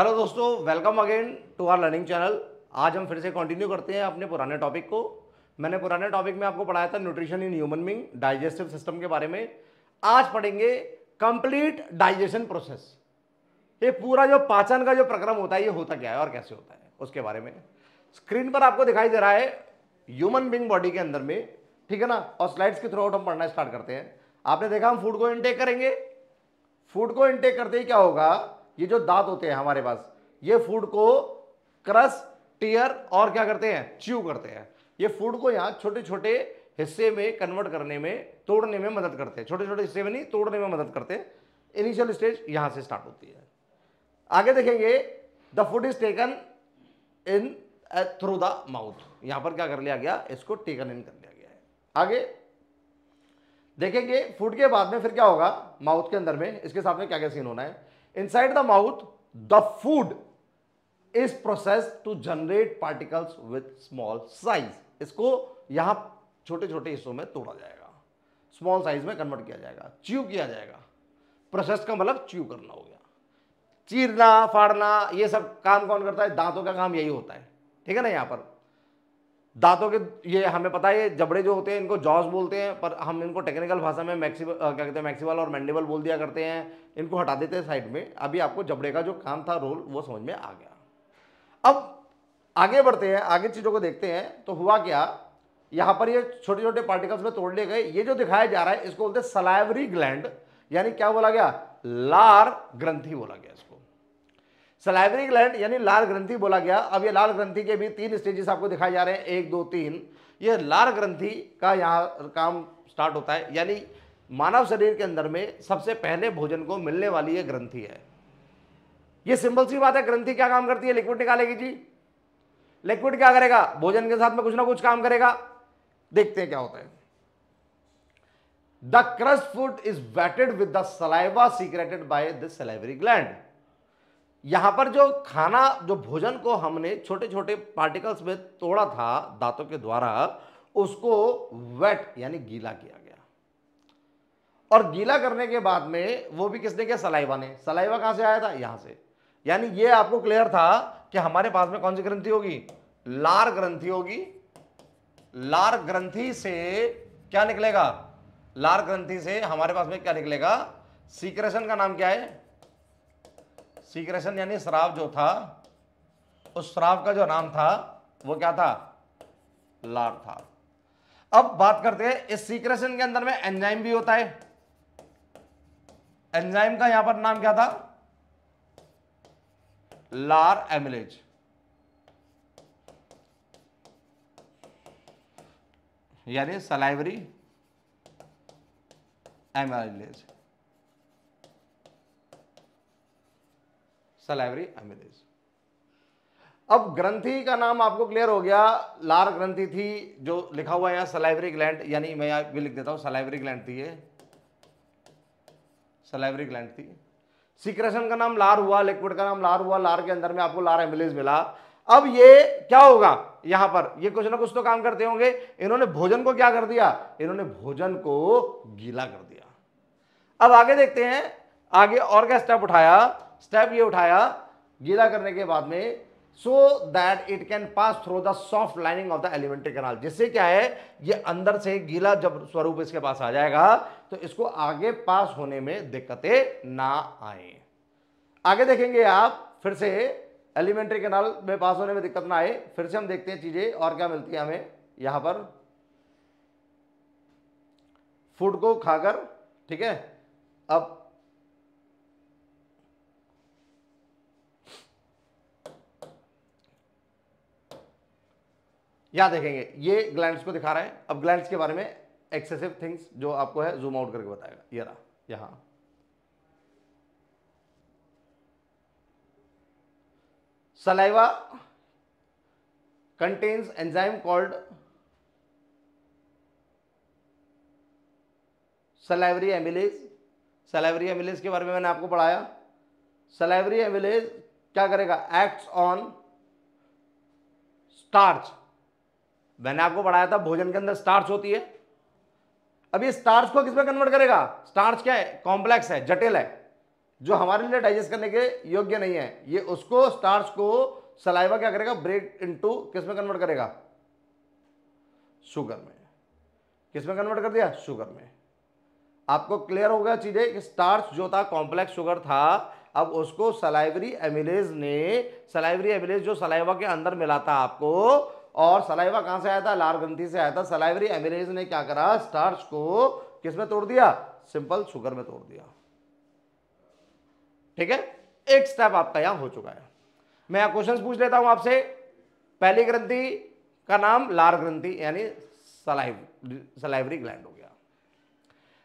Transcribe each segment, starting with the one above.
Hello दोस्तों welcome again to R learning channel आज हम फिर से कंटिन्यू करते हैं अपने पुराने टॉपिक को मैंने पुराने टॉपिक में आपको पढ़ाया था nutrition in human being digestive system के बारे में आज पढ़ेंगे कंप्लीट डाइजेशन प्रोसेस ये पूरा जो पाचन का जो प्रक्रम होता है ये होता क्या है और कैसे होता है उसके बारे में स्क्रीन पर आपको दिखाई दे रहा है ह्यूमन बींग बॉडी के अंदर में ठीक है ना और स्लाइड्स के थ्रू आउट हम पढ़ना स्टार्ट करते हैं आपने देखा हम फूड को इनटेक करेंगे फूड को इनटेक करते ही क्या होगा ये जो दांत होते हैं हमारे पास ये फूड को क्रस टीयर और क्या करते हैं च्यू करते हैं ये फूड को यहाँ छोटे छोटे हिस्से में कन्वर्ट करने में तोड़ने में मदद करते हैं छोटे छोटे हिस्से में नहीं तोड़ने में मदद करते हैं इनिशियल स्टेज यहाँ से स्टार्ट होती है आगे देखेंगे the food is taken in through the mouth यहाँ पर क्या कर लिया गया इसको टेकन इन कर लिया गया है आगे देखेंगे फूड के बाद में फिर क्या होगा माउथ के अंदर में इसके साथ में क्या क्या सीन होना है Inside the mouth, the food is processed to generate particles with small size. इसको यहां छोटे छोटे हिस्सों में तोड़ा जाएगा स्मॉल साइज में कन्वर्ट किया जाएगा च्यू किया जाएगा प्रोसेस का मतलब च्यू करना हो गया चीरना फाड़ना ये सब काम कौन करता है दांतों का काम यही होता है ठीक है ना यहां पर दांतों के ये हमें पता है जबड़े जो होते हैं इनको जॉस बोलते हैं पर हम इनको टेक्निकल भाषा में मैक्सी क्या कहते हैं मैक्सीवाल और मैंडेबल बोल दिया करते हैं इनको हटा देते हैं साइड में अभी आपको जबड़े का जो काम था रोल वो समझ में आ गया अब आगे बढ़ते हैं आगे चीज़ों को देखते हैं तो हुआ क्या यहाँ पर ये छोटे छोटे पार्टिकल्स में तोड़ लिए गए ये जो दिखाया जा रहा है इसको बोलते हैं सलाइवरी ग्लैंड यानी क्या बोला गया लार ग्रंथी बोला गया इसको सलाइवरी ग्लैंड यानी लाल ग्रंथि बोला गया अब ये लाल ग्रंथि के भी तीन स्टेजेस आपको दिखाए जा रहे हैं एक दो तीन ये लाल ग्रंथि का यहाँ काम स्टार्ट होता है यानी मानव शरीर के अंदर में सबसे पहले भोजन को मिलने वाली ये ग्रंथि है ये सिंपल सी बात है ग्रंथि क्या काम करती है लिक्विड निकालेगी जी लिक्विड क्या करेगा भोजन के साथ में कुछ ना कुछ काम करेगा देखते हैं क्या होता है the crushed food is wetted with the saliva secreted by the salivary gland यहाँ पर जो खाना जो भोजन को हमने छोटे छोटे पार्टिकल्स में तोड़ा था दांतों के द्वारा उसको वेट यानी गीला किया गया और गीला करने के बाद में वो भी किसने किया सलाइवा ने सलाइवा कहां से आया था यहां से यानी ये आपको क्लियर था कि हमारे पास में कौन सी ग्रंथि होगी लार ग्रंथि होगी लार ग्रंथि से क्या निकलेगा लार ग्रंथि से हमारे पास में क्या निकलेगा सीक्रेशन का नाम क्या है सीक्रेशन यानी श्राव जो था उस श्राव का जो नाम था वो क्या था लार था अब बात करते हैं इस सीक्रेशन के अंदर में एंजाइम भी होता है एंजाइम का यहां पर नाम क्या था लार एमिलेज यानी सलाइवरी एमिलेज सलाइवरी एमिलेज अब ग्रंथि का नाम आपको क्लियर हो गया लार ग्रंथि थी जो लिखा हुआ है सलाइवरी ग्लैंड यानी मैं यहां भी लिख देता हूं सलाइवरी ग्लैंड थी ये सलाइवरी ग्लैंड थी सिक्रेशन का नाम लार हुआ लिक्विड का नाम लार हुआ लार के अंदर में आपको लार एम्बुलेंस मिला अब ये क्या होगा यहां पर ये कुछ ना कुछ तो काम करते होंगे इन्होंने भोजन को क्या कर दिया इन्होंने भोजन को गीला कर दिया अब आगे देखते हैं आगे और क्या स्टेप उठाया स्टेप ये उठाया गीला करने के बाद में so that it can pass through the soft lining of the alimentary canal जिससे क्या है ये अंदर से गीला जब स्वरूप इसके पास आ जाएगा तो इसको आगे पास होने में दिक्कतें ना आए आगे देखेंगे आप फिर से एलिमेंट्री कनाल में पास होने में दिक्कत ना आए फिर से हम देखते हैं चीज़ें और क्या मिलती है हमें यहां पर फूड को खाकर ठीक है अब यहां देखेंगे ये ग्लैंड्स को दिखा रहे हैं अब ग्लैंड्स के बारे में एक्सेसिव थिंग्स जो आपको है जूम आउट करके बताएगा ये रहा यहां saliva contains enzyme called salivary amylase salivary amylase के बारे में मैंने आपको पढ़ाया सलाइवरी एमिलेज क्या करेगा एक्ट्स ऑन स्टार्च मैंने आपको पढ़ाया था भोजन के अंदर स्टार्च होती है अब ये स्टार्च को किसमें कन्वर्ट करेगा स्टार्च क्या है कॉम्प्लेक्स है जटिल है जो हमारे लिए डाइजेस्ट करने के योग्य नहीं है ये उसको स्टार्च को सलाइवा क्या करेगा ब्रेक इनटू किसमें कन्वर्ट करेगा शुगर में किसमें कन्वर्ट कर दिया शुगर में आपको क्लियर हो गया चीज़ें कि स्टार्च जो था कॉम्प्लेक्स शुगर था अब उसको सलाइवरी एमिलेज ने सलाइवरी एमिलेज जो सलाइवा के अंदर मिला था आपको और सलाइवा कहाँ से आया था लार ग्रंथि से आया था सलाइवरी एमिलेज ने क्या करा स्टार्च को किस में तोड़ दिया सिंपल शुगर में तोड़ दिया ठीक है एक स्टेप आपका यहां हो चुका है मैं यहां क्वेश्चन पूछ लेता हूं आपसे पहली ग्रंथि का नाम लार ग्रंथि यानी सलाइव सलाइवरी ग्लैंड हो गया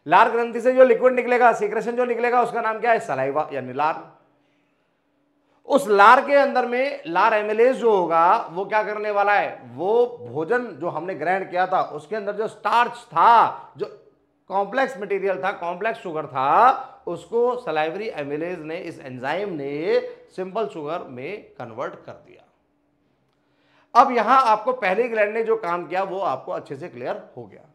लार ग्रंथि से जो लिक्विड निकलेगा सीक्रेशन जो निकलेगा उसका नाम क्या है सलाइवा यानी लार उस लार के अंदर में लार एमिलेज जो होगा वो क्या करने वाला है वो भोजन जो हमने ग्रहण किया था उसके अंदर जो स्टार्च था जो कॉम्प्लेक्स मटेरियल था कॉम्प्लेक्स शुगर था उसको सलाइवरी एमिलेज ने इस एंजाइम ने सिंपल शुगर में कन्वर्ट कर दिया अब यहां आपको पहले ग्रैंड ने जो काम किया वो आपको अच्छे से क्लियर हो गया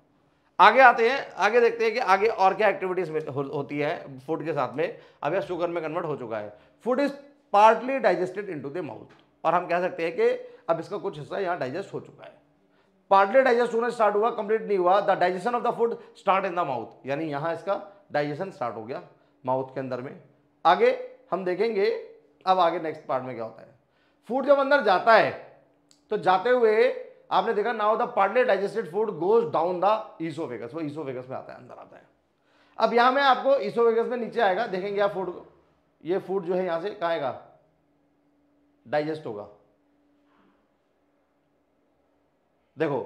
आगे आते हैं आगे देखते हैं कि आगे और क्या एक्टिविटीज होती है फूड के साथ में अब यह शुगर में कन्वर्ट हो चुका है food is partly digested into the mouth और हम कह सकते हैं कि अब इसका कुछ हिस्सा यहाँ डाइजेस्ट हो चुका है पार्टली डाइजेस्ट होना स्टार्ट हुआ कंप्लीट नहीं हुआ the digestion of the food start in the mouth यानी यहाँ इसका डाइजेशन स्टार्ट हो गया माउथ के अंदर में आगे हम देखेंगे अब आगे नेक्स्ट पार्ट में क्या होता है फूड जब अंदर जाता है तो जाते हुए आपने देखा now the partly digested food goes down the oesophagus वो ईसोफेगस में आता है अंदर आता है अब यहाँ मैं आपको ईसोफेगस में नीचे आएगा देखेंगे आप फूड को ये फूड जो है यहां से कहाँ डाइजेस्ट होगा देखो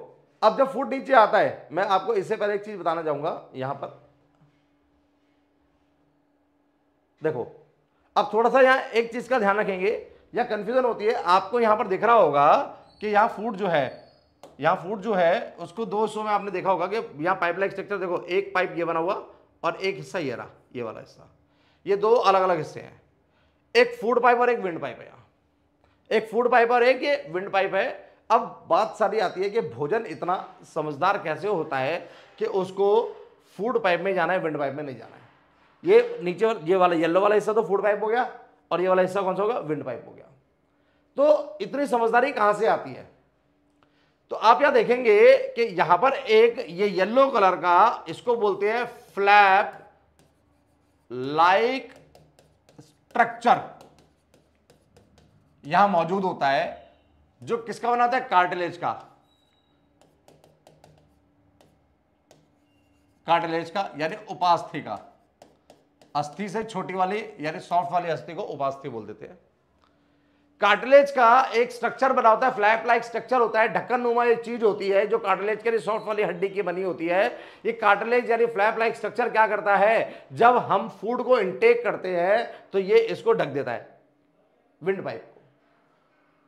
अब जब फूड नीचे आता है मैं आपको इससे पहले एक चीज बताना चाहूंगा यहां पर देखो अब थोड़ा सा यहां एक चीज का ध्यान रखेंगे या कंफ्यूजन होती है आपको यहां पर दिख रहा होगा कि यहाँ फूड जो है यहाँ फूड जो है उसको दो हिस्सों में आपने देखा होगा कि यहाँ पाइपलाइन स्ट्रक्चर देखो एक पाइप ये बना हुआ और एक हिस्सा ये रहा ये वाला हिस्सा ये दो अलग अलग हिस्से हैं एक फूड पाइप और एक विंड पाइप है यहाँ एक फूड पाइप और एक ये विंड पाइप है अब बात सारी आती है कि भोजन इतना समझदार कैसे होता है कि उसको फूड पाइप में जाना है विंड पाइप में नहीं जाना है ये नीचे ये वाला येलो वाला हिस्सा तो फूड पाइप हो गया और ये वाला हिस्सा कौन सा होगा विंड पाइप हो गया तो इतनी समझदारी कहां से आती है तो आप यहां देखेंगे कि यहां पर एक ये येलो कलर का इसको बोलते हैं फ्लैप लाइक स्ट्रक्चर यहां मौजूद होता है जो किसका बनाता है कार्टिलेज का कार्टिलेज का यानी उपास्थि का अस्थि से छोटी वाली यानी सॉफ्ट वाली अस्थि को उपास्थि बोल देते हैं कार्टिलेज का एक स्ट्रक्चर बना होता है फ्लैप लाइक स्ट्रक्चर होता है ढक्कन नुमा ये चीज होती है जो कार्टिलेज के सॉफ्ट वाली हड्डी की बनी होती है ये कार्टिलेज यानी फ्लैप लाइक स्ट्रक्चर क्या करता है जब हम फूड को इंटेक करते हैं तो ये इसको ढक देता है विंड पाइप को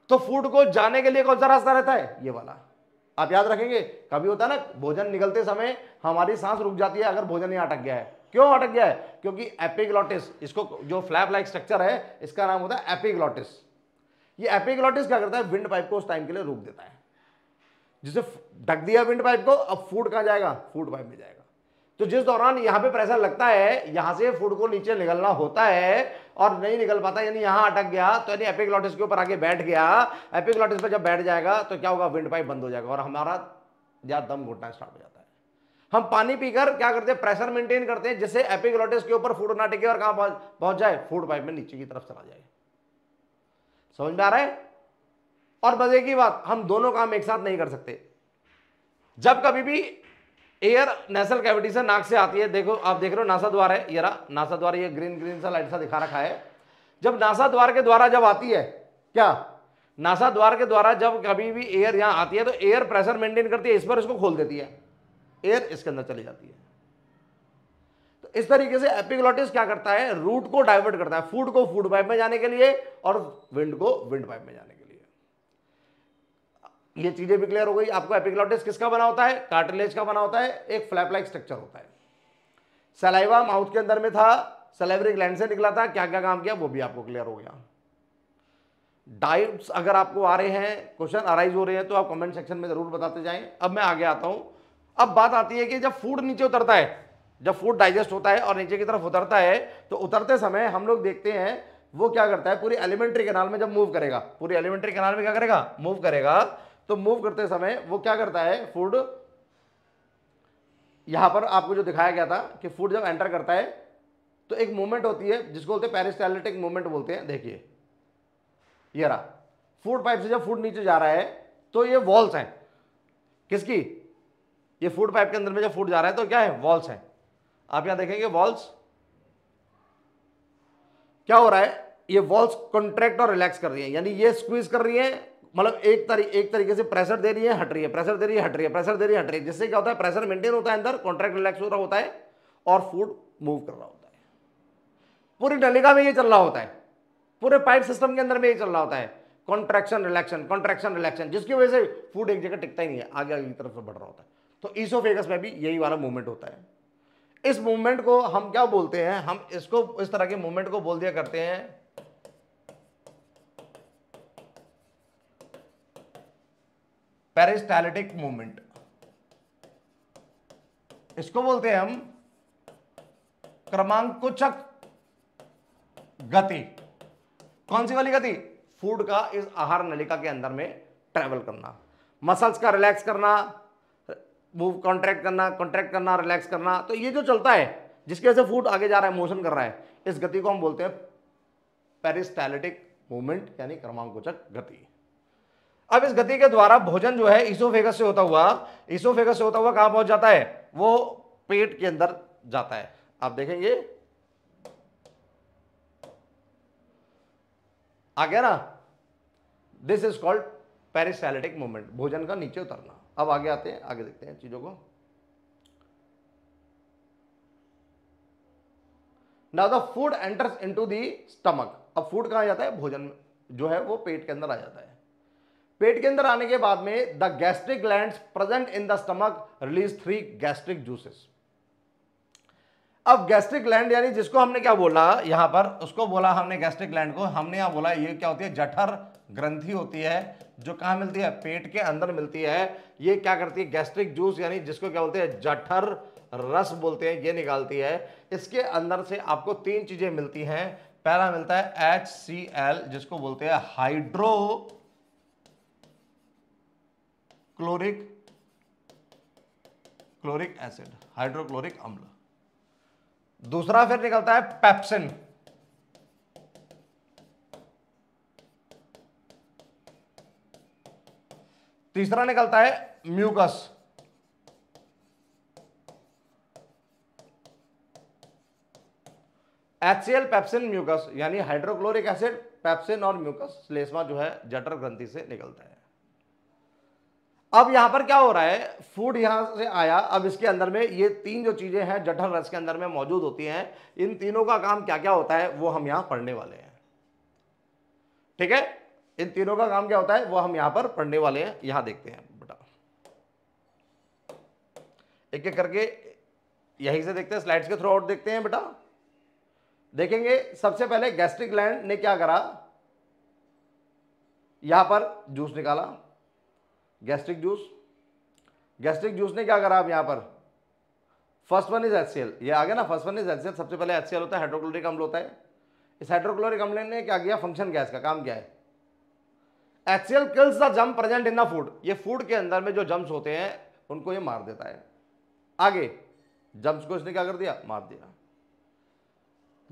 तो फूड को जाने के लिए कौन सा रास्ता रहता है ये वाला आप याद रखेंगे कभी होता है ना भोजन निकलते समय हमारी सांस रुक जाती है अगर भोजन यहाँ अटक गया है क्यों अटक गया है क्योंकि एपिग्लॉटिस इसको जो फ्लैप लाइक स्ट्रक्चर है इसका नाम होता है एपिग्लॉटिस ये एपिग्लॉटिस क्या करता है विंड पाइप को उस टाइम के लिए रोक देता है जिसे ढक दिया विंड पाइप को अब फूड कहां जाएगा फूड पाइप में जाएगा तो जिस दौरान यहां पे प्रेशर लगता है यहां से फूड को नीचे निकलना होता है और नहीं निकल पाता यानी यहां अटक गया तो यानी एपिग्लॉटिस के ऊपर आके बैठ गया एपिग्लॉटिस पर जब बैठ जाएगा तो क्या होगा विंड पाइप बंद हो जाएगा और हमारा या दम घुटना स्टार्ट हो जाता है हम पानी पीकर क्या करते हैं प्रेशर मेंटेन करते हैं जिससे एपिग्लॉटिस के ऊपर फूड ना टिके और कहां पहुंच जाए फूड पाइप में नीचे की तरफ चला जाए समझ में आ रहा है और मजे की बात हम दोनों काम एक साथ नहीं कर सकते जब कभी भी एयर नेशनल कैविटी से नाक से आती है देखो आप देख रहे हो नासा द्वार है येरा नासा द्वार ये ग्रीन ग्रीन सा लाइट सा दिखा रखा है जब नासा द्वार के द्वारा जब आती है क्या नासा द्वार के द्वारा जब कभी भी एयर यहां आती है तो एयर प्रेशर मेंटेन करती है इस पर इसको खोल देती है एयर इसके अंदर चली जाती है इस तरीके से एपिग्लॉटिस क्या करता है रूट को डाइवर्ट करता है फूड को फूड पाइप में जाने के लिए और विंड को विंड पाइप में जाने के लिए ये चीजें भी क्लियर हो गई आपको एपिग्लॉटिस किसका बना होता है कार्टिलेज का बना होता है एक फ्लैप लाइक स्ट्रक्चर होता है सलाइवा माउथ के अंदर में था सलेवरी ग्लैंड से निकला था क्या क्या काम किया वो भी आपको क्लियर हो गया डाइव्स अगर आपको आ रहे हैं क्वेश्चन अराइज हो रहे हैं तो आप कमेंट सेक्शन में जरूर बताते जाएं अब मैं आगे आता हूं अब बात आती है कि जब फूड नीचे उतरता है जब फूड डाइजेस्ट होता है और नीचे की तरफ उतरता है तो उतरते समय हम लोग देखते हैं वो क्या करता है पूरी एलिमेंट्री कैनाल में जब मूव करेगा पूरी एलिमेंट्री कैनाल में क्या करेगा मूव करेगा तो मूव करते समय वो क्या करता है फूड यहां पर आपको जो दिखाया गया था कि फूड जब एंटर करता है तो एक मूवमेंट होती है जिसको बोलते हैं पैरिस्टैलिटिक मूवमेंट बोलते हैं देखिए ये रहा फूड पाइप से जब फूड नीचे जा रहा है तो ये वॉल्स हैं किसकी ये फूड पाइप के अंदर में जब फूड जा रहा है तो क्या है वॉल्स हैं आप यहां देखेंगे वॉल्स क्या हो रहा है ये वॉल्स कॉन्ट्रैक्ट और रिलैक्स कर रही है यानी ये स्क्वीज कर रही है मतलब एक तरी, एक तरीके से प्रेशर दे रही है हट रही है प्रेशर दे रही है हट रही है प्रेशर दे रही है हट रही है जिससे क्या होता है प्रेशर मेंटेन होता है अंदर कॉन्ट्रैक्ट रिलैक्स हो रहा होता है और फूड मूव कर रहा होता है पूरी नलिका में ये चल रहा होता है पूरे पाइप सिस्टम के अंदर में ये चल रहा होता है कॉन्ट्रैक्शन रिलैक्शन कॉन्ट्रैक्शन रिलैक्शन जिसकी वजह से फूड एक जगह टिकता ही नहीं है आगे आगे की तरफ से बढ़ रहा होता है तो ईसोफेगस में भी यही वाला मूवमेंट होता है इस मूवमेंट को हम क्या बोलते हैं हम इसको इस तरह के मूवमेंट को बोल दिया करते हैं पेरिस्टैलिटिक मूवमेंट इसको बोलते हैं हम क्रमांकुचक गति कौन सी वाली गति फूड का इस आहार नलिका के अंदर में ट्रेवल करना मसल्स का रिलैक्स करना मूव कॉन्ट्रैक्ट करना कॉन्ट्रैक्ट करना रिलैक्स करना तो ये जो चलता है जिसकी वजह से फूट आगे जा रहा है मोशन कर रहा है इस गति को हम बोलते हैं पेरिस्टैलिटिक मूवमेंट यानी क्रमांकोचक गति अब इस गति के द्वारा भोजन जो है इसोफेगस से होता हुआ इसोफेगस से होता हुआ कहां पहुंच जाता है वो पेट के अंदर जाता है आप देखेंगे आ गया ना this is called peristaltic movement भोजन का नीचे उतरना अब आगे आते हैं आगे देखते हैं चीज़ों को now the food enters into the stomach अब फूड कहाँ जाता है भोजन जो है वो पेट के अंदर आ जाता है पेट के अंदर आने के बाद में the gastric gland present in the stomach release three gastric juices अब गैस्ट्रिक ग्लैंड यानी जिसको हमने क्या बोला यहां पर उसको बोला हमने गैस्ट्रिक ग्लैंड को हमने यहां बोला ये क्या होती है जठर ग्रंथि होती है जो कहा मिलती है पेट के अंदर मिलती है ये क्या करती है गैस्ट्रिक जूस यानी जिसको क्या बोलते हैं जठर रस बोलते हैं ये निकालती है इसके अंदर से आपको तीन चीज़ें मिलती हैं पहला मिलता है एच सी एल जिसको बोलते हैं hydro chloric chloric acid hydrochloric अम्ल दूसरा फिर निकलता है पेप्सिन तीसरा निकलता है म्यूकस एचसीएल पेप्सिन म्यूकस यानी हाइड्रोक्लोरिक एसिड पेप्सिन और म्यूकस श्लेष्मा जो है जटर ग्रंथि से निकलता है अब यहां पर क्या हो रहा है फूड यहां से आया अब इसके अंदर में ये तीन जो चीजें हैं जटर रस के अंदर में मौजूद होती हैं इन तीनों का काम क्या क्या होता है वो हम यहां पढ़ने वाले हैं ठीक है इन तीनों का काम क्या होता है वो हम यहाँ पर पढ़ने वाले हैं यहाँ देखते हैं बेटा एक एक करके यहीं से देखते हैं स्लाइड्स के थ्रू आउट देखते हैं बेटा देखेंगे सबसे पहले गैस्ट्रिक लैंड ने क्या करा यहाँ पर जूस निकाला गैस्ट्रिक जूस गैस्ट्रिक जूस ने क्या करा आप यहाँ पर फर्स्ट वन इज एच ये आ गया ना फर्स्ट वन इज एच सबसे पहले एच होता है हाइड्रोक्लोरिक अम्ल होता है इस हाइड्रोक्लोरिक अम्ल ने क्या किया फंक्शन गैस का काम क्या है HCL kills the germ present in the food ये फूड के अंदर में जो जम्स होते हैं उनको ये मार देता है आगे जम्स को इसने क्या कर दिया मार दिया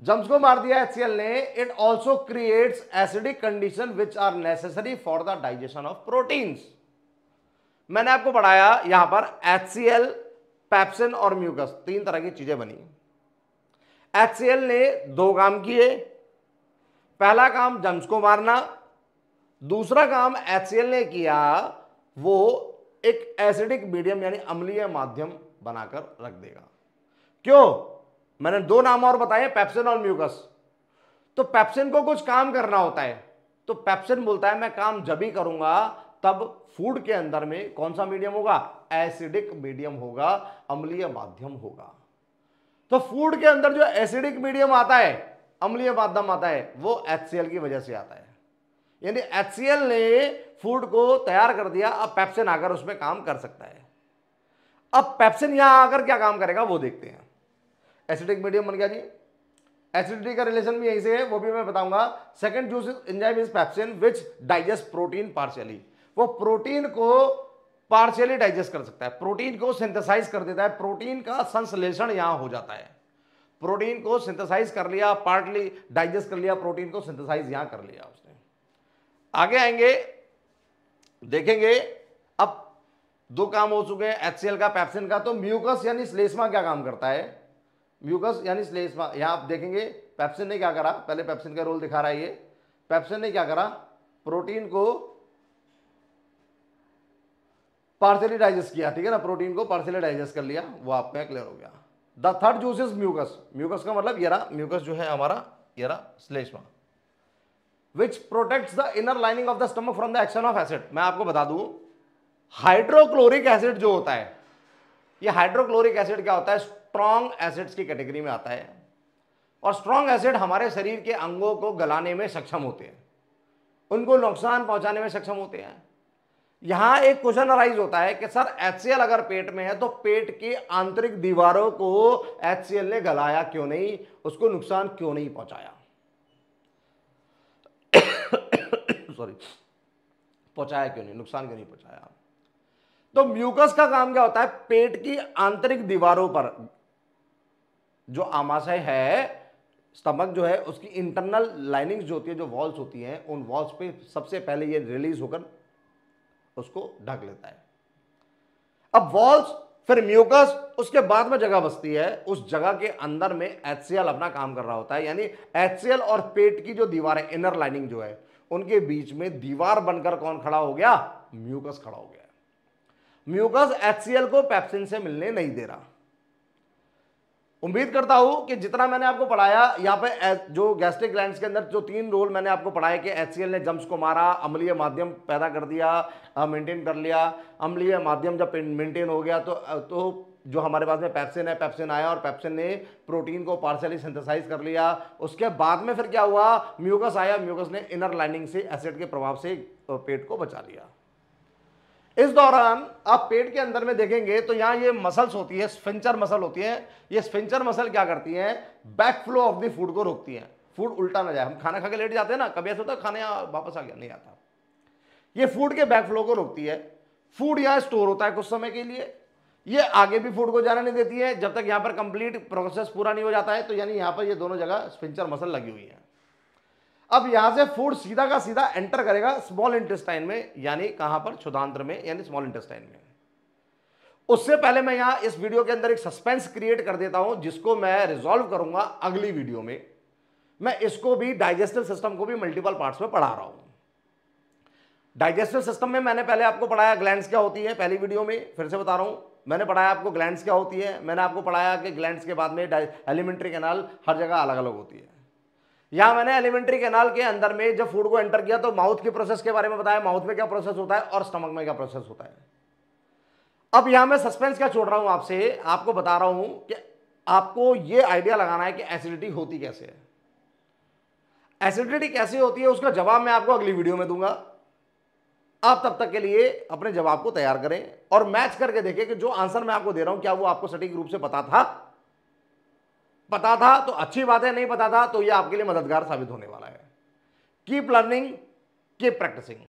जम्स को मार दिया एचसीएल ने it also creates acidic condition which are necessary for the digestion of proteins मैंने आपको पढ़ाया यहां पर एचसीएल पैप्सिन और म्यूकस तीन तरह की चीजें बनी एचसीएल ने दो काम किए पहला काम जम्स को मारना दूसरा काम एच ने किया वो एक एसिडिक मीडियम यानी अम्लीय माध्यम बनाकर रख देगा क्यों मैंने दो नाम और बताए पेप्सिन और म्यूकस तो पेप्सिन को कुछ काम करना होता है तो पेप्सिन बोलता है मैं काम जब ही करूंगा तब फूड के अंदर में कौन सा मीडियम होगा एसिडिक मीडियम होगा अम्लीय माध्यम होगा तो फूड के अंदर जो एसिडिक मीडियम आता है अम्लीय माध्यम आता है वो एच की वजह से आता है यानी एच ने फूड को तैयार कर दिया अब पैप्सिन आकर उसमें काम कर सकता है अब पैप्सिन यहां आकर क्या काम करेगा वो देखते हैं एसिडिक मीडियम बन गया जी एसिडिटी का रिलेशन भी यहीं से है वो भी मैं बताऊंगा second juice enzyme is pepsin which digest protein partially वो प्रोटीन को पार्शियली डाइजेस्ट कर सकता है प्रोटीन को सिंथेसाइज कर देता है प्रोटीन का संश्लेषण यहां हो जाता है प्रोटीन को सिंथेसाइज कर लिया पार्टली डाइजेस्ट कर लिया प्रोटीन को सिंथेसाइज यहां कर लिया उसने आगे आएंगे देखेंगे अब दो काम हो चुके हैं एच का पैप्सिन का तो म्यूकस यानी स्लेसमा क्या काम करता है म्यूकस यानी स्लेसमा यहाँ आप देखेंगे पैप्सिन ने क्या करा पहले पैप्सिन का रोल दिखा रहा है ये पैप्सिन ने क्या करा प्रोटीन को पार्सली डाइजेस्ट किया ठीक है ना प्रोटीन को पार्सली डाइजेस्ट कर लिया वो आप में क्लियर हो गया the third juice is mucus mucus का मतलब यरा म्यूकस जो है हमारा येरा स्लेशमा which protects the inner lining of the stomach from the action of acid मैं आपको बता दू हाइड्रोक्लोरिक एसिड जो होता है ये हाइड्रोक्लोरिक एसिड क्या होता है स्ट्रॉन्ग एसिड्स की कैटेगरी में आता है और स्ट्रॉन्ग एसिड हमारे शरीर के अंगों को गलाने में सक्षम होते हैं उनको नुकसान पहुंचाने में सक्षम होते हैं यहाँ एक क्वेश्चन अराइज होता है कि सर एच अगर पेट में है तो पेट की आंतरिक दीवारों को एच ने गलाया क्यों नहीं उसको नुकसान क्यों नहीं पहुंचाया सॉरी पहुंचाया क्यों नहीं नुकसान क्यों नहीं पहुंचाया तो म्यूकस का काम क्या होता है पेट की आंतरिक दीवारों पर जो आमाशय है स्टमक जो है उसकी इंटरनल लाइनिंग्स जो होती है जो वॉल्स होती हैं उन वॉल्स पे सबसे पहले ये रिलीज होकर उसको ढक लेता है अब वॉल्स फिर म्यूकस उसके बाद में जगह बसती है उस जगह के अंदर में एच अपना काम कर रहा होता है यानी एच और पेट की जो दीवार है इनर लाइनिंग जो है उनके बीच में दीवार बनकर कौन खड़ा हो गया म्यूकस खड़ा हो गया म्यूकस एच को पैप्सिन से मिलने नहीं दे रहा उम्मीद करता हूं कि जितना मैंने आपको पढ़ाया यहाँ पे जो गैस्ट्रिक ग्लैंड्स के अंदर जो तीन रोल मैंने आपको पढ़ाया कि एच ने जम्स को मारा अम्लीय माध्यम पैदा कर दिया मेंटेन कर लिया अम्लीय माध्यम जब मेंटेन हो गया तो तो जो हमारे पास में पैप्सिन है पैप्सिन आया और पैप्सिन ने प्रोटीन को पार्सली सिंथेसाइज कर लिया उसके बाद में फिर क्या हुआ म्यूकस आया म्यूकस ने इनर लाइनिंग से एसिड के प्रभाव से पेट को बचा लिया इस दौरान आप पेट के अंदर में देखेंगे तो यहाँ ये मसल्स होती है स्पिंचर मसल होती है ये स्पिंचर मसल क्या करती हैं back flow of the food को रोकती हैं फूड उल्टा ना जाए हम खाना खा के लेट जाते हैं ना कभी ऐसा होता है खाने यहाँ वापस आ गया नहीं आता ये फूड के बैक फ्लो को रोकती है फूड यहाँ स्टोर होता है कुछ समय के लिए ये आगे भी फूड को जाने नहीं देती है जब तक यहाँ पर कंप्लीट प्रोसेस पूरा नहीं हो जाता है तो यानी यहाँ पर ये दोनों जगह स्पिंचर मसल लगी हुई है अब यहां से फूड सीधा का सीधा एंटर करेगा स्मॉल इंटेस्टाइन में यानी कहां पर क्षुधांत्र में यानी स्मॉल इंटेस्टाइन में उससे पहले मैं यहां इस वीडियो के अंदर एक सस्पेंस क्रिएट कर देता हूं जिसको मैं रिजोल्व करूंगा अगली वीडियो में मैं इसको भी डाइजेस्टिव सिस्टम को भी मल्टीपल पार्ट्स में पढ़ा रहा हूं डाइजेस्टिव सिस्टम में मैंने पहले आपको पढ़ाया ग्लैंड्स क्या होती है पहली वीडियो में फिर से बता रहा हूं मैंने पढ़ाया आपको ग्लैंड्स क्या होती है मैंने आपको पढ़ाया कि ग्लैंड्स के बाद में एलिमेंट्री कैनाल हर जगह अलग अलग होती है यहां मैंने एलिमेंट्री कैनाल के अंदर में जब फूड को एंटर किया तो माउथ के प्रोसेस के बारे में बताया माउथ में क्या प्रोसेस होता है और स्टमक में क्या प्रोसेस होता है अब यहां मैं सस्पेंस क्या छोड़ रहा हूं आपसे आपको बता रहा हूं कि आपको ये आइडिया लगाना है कि एसिडिटी होती कैसे है एसिडिटी कैसे होती है उसका जवाब मैं आपको अगली वीडियो में दूंगा आप तब तक के लिए अपने जवाब को तैयार करें और मैच करके देखें कि जो आंसर मैं आपको दे रहा हूं क्या वो आपको सटीक रूप से पता था पता था तो अच्छी बात है नहीं पता था तो ये आपके लिए मददगार साबित होने वाला है कीप लर्निंग कीप प्रैक्टिसिंग